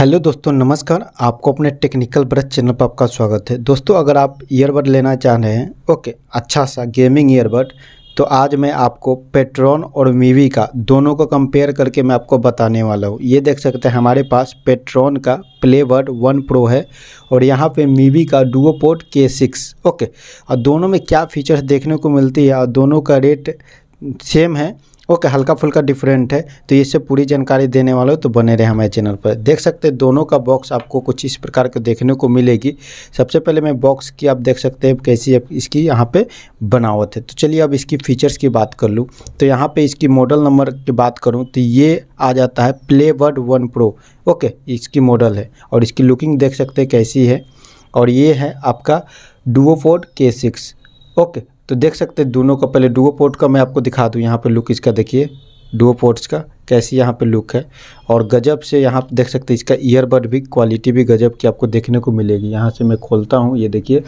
hello दोस्तों नमस्कार आपको अपने टेक्निकल ब्रश चैनल पर आपका स्वागत है दोस्तों अगर आप ईयरबड लेना चाह रहे हैं ओके अच्छा सा गेमिंग ईयरबड तो आज मैं आपको पेट्रॉन और मीवी का दोनों को कंपेयर करके मैं आपको बताने वाला हूँ ये देख सकते हैं हमारे पास पेट्रॉन का प्लेबर्ड वन प्रो है और यहाँ पे मीवी का duo port K six okay और दोनों में क्या फीचर्स देखने को मिलती है और दोनों का रेट सेम है ओके हल्का फुल्का डिफरेंट है तो ये सब पूरी जानकारी देने वाले हो तो बने रहे हमारे चैनल पर देख सकते हैं दोनों का बॉक्स आपको कुछ इस प्रकार के देखने को मिलेगी सबसे पहले मैं बॉक्स की आप देख सकते हैं कैसी इसकी यहाँ पे बनावट है तो चलिए अब इसकी फीचर्स की बात कर लूँ तो यहाँ पर इसकी मॉडल नंबर की बात करूँ तो ये आ जाता है play word one pro okay इसकी मॉडल है और इसकी लुकिंग देख सकते हैं कैसी है और ये है आपका डुओ फोर्ड के सिक्स ओके तो देख सकते हैं दोनों का पहले डुओ पोर्ट का मैं आपको दिखा दूँ यहाँ पर लुक इसका देखिए डुओ पोर्ट्स का कैसी यहाँ पे लुक है और गजब से यहाँ देख सकते हैं इसका ईयरबड भी क्वालिटी भी गजब की आपको देखने को मिलेगी यहाँ से मैं खोलता हूँ ये देखिए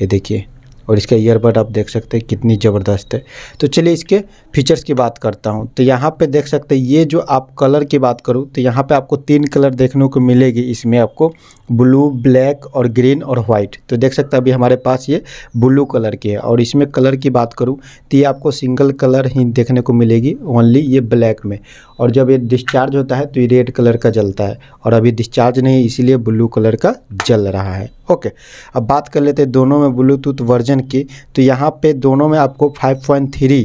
ये देखिए और इसका ईयरबड आप देख सकते हैं कितनी ज़बरदस्त है तो चलिए इसके फीचर्स की बात करता हूँ तो यहाँ पे देख सकते हैं ये जो आप कलर की बात करूँ तो यहाँ पे आपको तीन कलर देखने को मिलेगी इसमें आपको ब्लू ब्लैक और ग्रीन और वाइट तो देख सकते हैं अभी हमारे पास ये ब्लू कलर की है और इसमें कलर की बात करूँ तो ये आपको सिंगल कलर ही देखने को मिलेगी ओनली ये ब्लैक में और जब ये डिस्चार्ज होता है तो ये रेड कलर का जलता है और अभी डिस्चार्ज नहीं इसीलिए ब्लू कलर का जल रहा है ओके अब बात कर लेते हैं दोनों में ब्लूटूथ वर्जन की तो यहाँ पे दोनों में आपको 5.3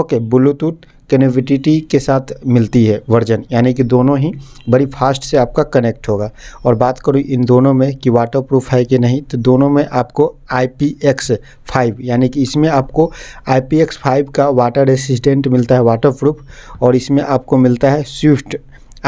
ओके ब्लूटूथ कनेक्टिविटी के साथ मिलती है वर्जन यानी कि दोनों ही बड़ी फास्ट से आपका कनेक्ट होगा और बात करूँ इन दोनों में कि वाटर प्रूफ है कि नहीं तो दोनों में आपको आई पी एक्स फाइव यानी कि इसमें आपको आई पी एक्स फाइव का वाटर रेसिस्टेंट मिलता है वाटर प्रूफ और इसमें आपको मिलता है स्विफ्ट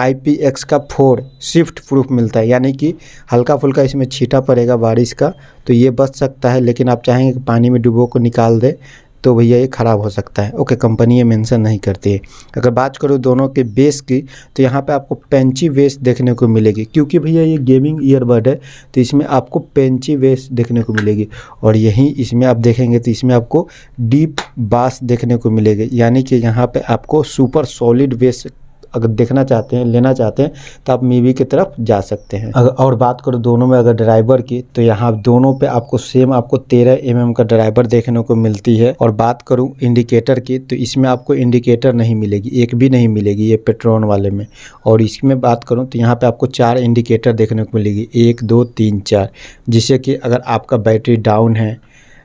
आई पी एक्स का फोर स्विफ्ट प्रूफ मिलता है यानी कि हल्का फुल्का इसमें छीटा पड़ेगा बारिश का तो ये बच सकता है लेकिन आप चाहेंगे कि पानी में डुबो को निकाल दे तो भैया ये ख़राब हो सकता है ओके कंपनी ये मेंशन नहीं करती है अगर बात करूँ दोनों के बेस की तो यहाँ पे आपको पेंची वेस देखने को मिलेगी क्योंकि भैया ये गेमिंग ईयरबड है तो इसमें आपको पेंची वेस देखने को मिलेगी और यहीं इसमें आप देखेंगे तो इसमें आपको डीप बास देखने को मिलेगी यानी कि यहाँ पर आपको सुपर सॉलिड वेस अगर देखना चाहते हैं लेना चाहते हैं तो आप मीवी की तरफ जा सकते हैं अगर और बात करो दोनों में अगर ड्राइवर की तो यहाँ दोनों पे आपको सेम आपको तेरह एम mm का ड्राइवर देखने को मिलती है और बात करूँ इंडिकेटर की तो इसमें आपको इंडिकेटर नहीं मिलेगी एक भी नहीं मिलेगी ये पेट्रोन वाले में और इसमें बात करूँ तो यहाँ पर आपको चार इंडिकेटर देखने को मिलेगी एक दो तीन चार जिससे कि अगर आपका बैटरी डाउन है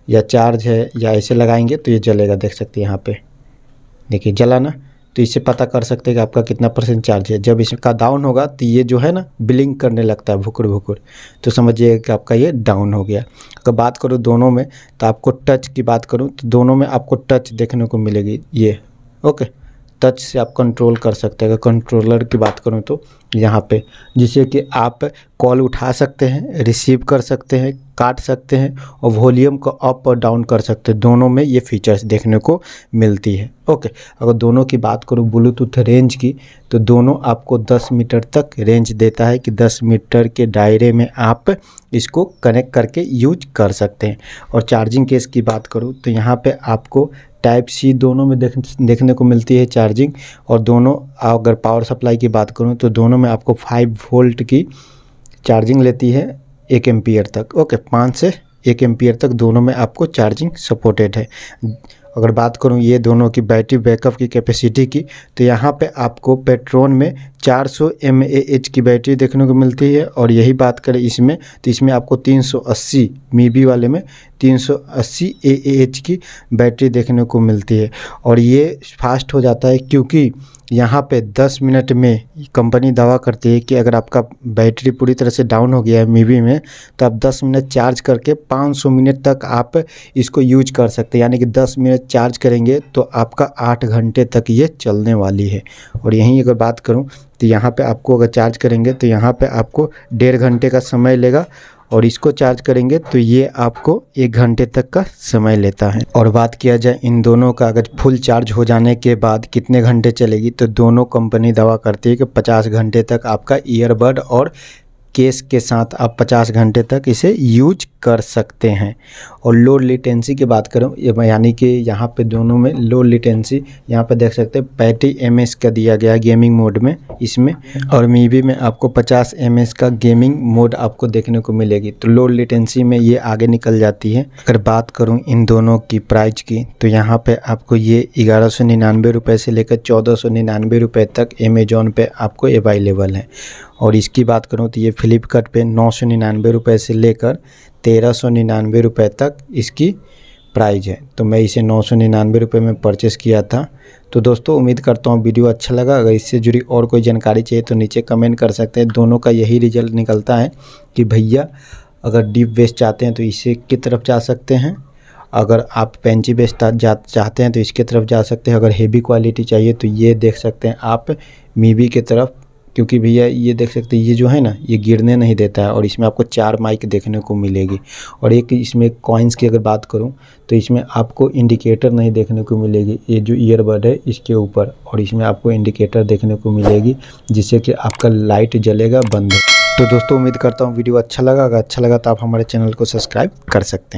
या चार्ज है या ऐसे लगाएंगे तो ये जलेगा देख सकते हैं यहाँ पे देखिए जला ना तो इससे पता कर सकते हैं कि आपका कितना परसेंट चार्ज है जब इसका डाउन होगा तो ये जो है ना बिलिंग करने लगता है भुकुर भुकुर तो समझिए कि आपका ये डाउन हो गया अगर बात करूँ दोनों में तो आपको टच की बात करूँ तो दोनों में आपको टच देखने को मिलेगी ये ओके टच से आप कंट्रोल कर सकते हैं अगर कंट्रोलर की बात करूँ तो यहाँ पे जिससे कि आप कॉल उठा सकते हैं रिसीव कर सकते हैं काट सकते हैं और वॉल्यूम को अप और डाउन कर सकते हैं दोनों में ये फीचर्स देखने को मिलती है ओके अगर दोनों की बात करूँ ब्लूटूथ रेंज की तो दोनों आपको 10 मीटर तक रेंज देता है कि 10 मीटर के दायरे में आप इसको कनेक्ट करके यूज कर सकते हैं और चार्जिंग केस की बात करूँ तो यहाँ पर आपको टाइप सी दोनों में देख देखने को मिलती है चार्जिंग और दोनों अगर पावर सप्लाई की बात करूँ तो दोनों में आपको 5 वोल्ट की चार्जिंग लेती है एक एम्पियर तक ओके पाँच से एक एम्पियर तक दोनों में आपको चार्जिंग सपोर्टेड है अगर बात करूं ये दोनों की बैटरी बैकअप की कैपेसिटी की तो यहाँ पे आपको पेट्रोन में 400 सौ की बैटरी देखने को मिलती है और यही बात करें इसमें तो इसमें आपको 380 सौ वाले में 380 सौ की बैटरी देखने को मिलती है और ये फास्ट हो जाता है क्योंकि यहाँ पे 10 मिनट में कंपनी दावा करती है कि अगर आपका बैटरी पूरी तरह से डाउन हो गया है मीवी में तो आप 10 मिनट चार्ज करके 500 मिनट तक आप इसको यूज कर सकते हैं यानी कि 10 मिनट चार्ज करेंगे तो आपका 8 घंटे तक ये चलने वाली है और यहीं अगर बात करूँ तो यहाँ पे आपको अगर चार्ज करेंगे तो यहाँ पर आपको डेढ़ घंटे का समय लेगा और इसको चार्ज करेंगे तो ये आपको एक घंटे तक का समय लेता है और बात किया जाए इन दोनों का अगर फुल चार्ज हो जाने के बाद कितने घंटे चलेगी तो दोनों कंपनी दवा करती है कि पचास घंटे तक आपका ईयरबड और केस के साथ आप 50 घंटे तक इसे यूज कर सकते हैं और लो लिटेंसी की बात करूँ यानी कि यहाँ पे दोनों में लो लिटेंसी यहाँ पे देख सकते हैं पैटी एम का दिया गया गेमिंग मोड में इसमें और मीवी में आपको 50 एम का गेमिंग मोड आपको देखने को मिलेगी तो लो लिटेंसी में ये आगे निकल जाती है अगर बात करूँ इन दोनों की प्राइज की तो यहाँ पर आपको ये ग्यारह सौ निन्यानवे रुपये से लेकर चौदह सौ निन्यानवे रुपये तक अमेजोन पर आपको अवेलेबल है और इसकी बात करूँ तो ये फ्लिपकार्ट पे नौ सौ निन्यानवे रुपये से लेकर तेरह सौ निन्यानवे रुपये तक इसकी प्राइस है तो मैं इसे नौ सौ निन्यानवे रुपये में परचेस किया था तो दोस्तों उम्मीद करता हूँ वीडियो अच्छा लगा अगर इससे जुड़ी और कोई जानकारी चाहिए तो नीचे कमेंट कर सकते हैं दोनों का यही रिजल्ट निकलता है कि भैया अगर डीप बेस चाहते हैं तो इसे की तरफ जा सकते हैं अगर आप पेंची बेस जा चाहते हैं तो इसके तरफ जा सकते हैं अगर हेवी क्वालिटी चाहिए तो ये देख सकते हैं आप मीवी की तरफ क्योंकि भैया ये देख सकते हैं ये जो है ना ये गिरने नहीं देता है और इसमें आपको चार माइक देखने को मिलेगी और एक इसमें कॉइन्स की अगर बात करूँ तो इसमें आपको इंडिकेटर नहीं देखने को मिलेगी ये जो ईयरबड है इसके ऊपर और इसमें आपको इंडिकेटर देखने को मिलेगी जिससे कि आपका लाइट जलेगा बंद तो दोस्तों उम्मीद करता हूँ वीडियो अच्छा लगा अगर अच्छा लगा तो आप हमारे चैनल को सब्सक्राइब कर सकते हैं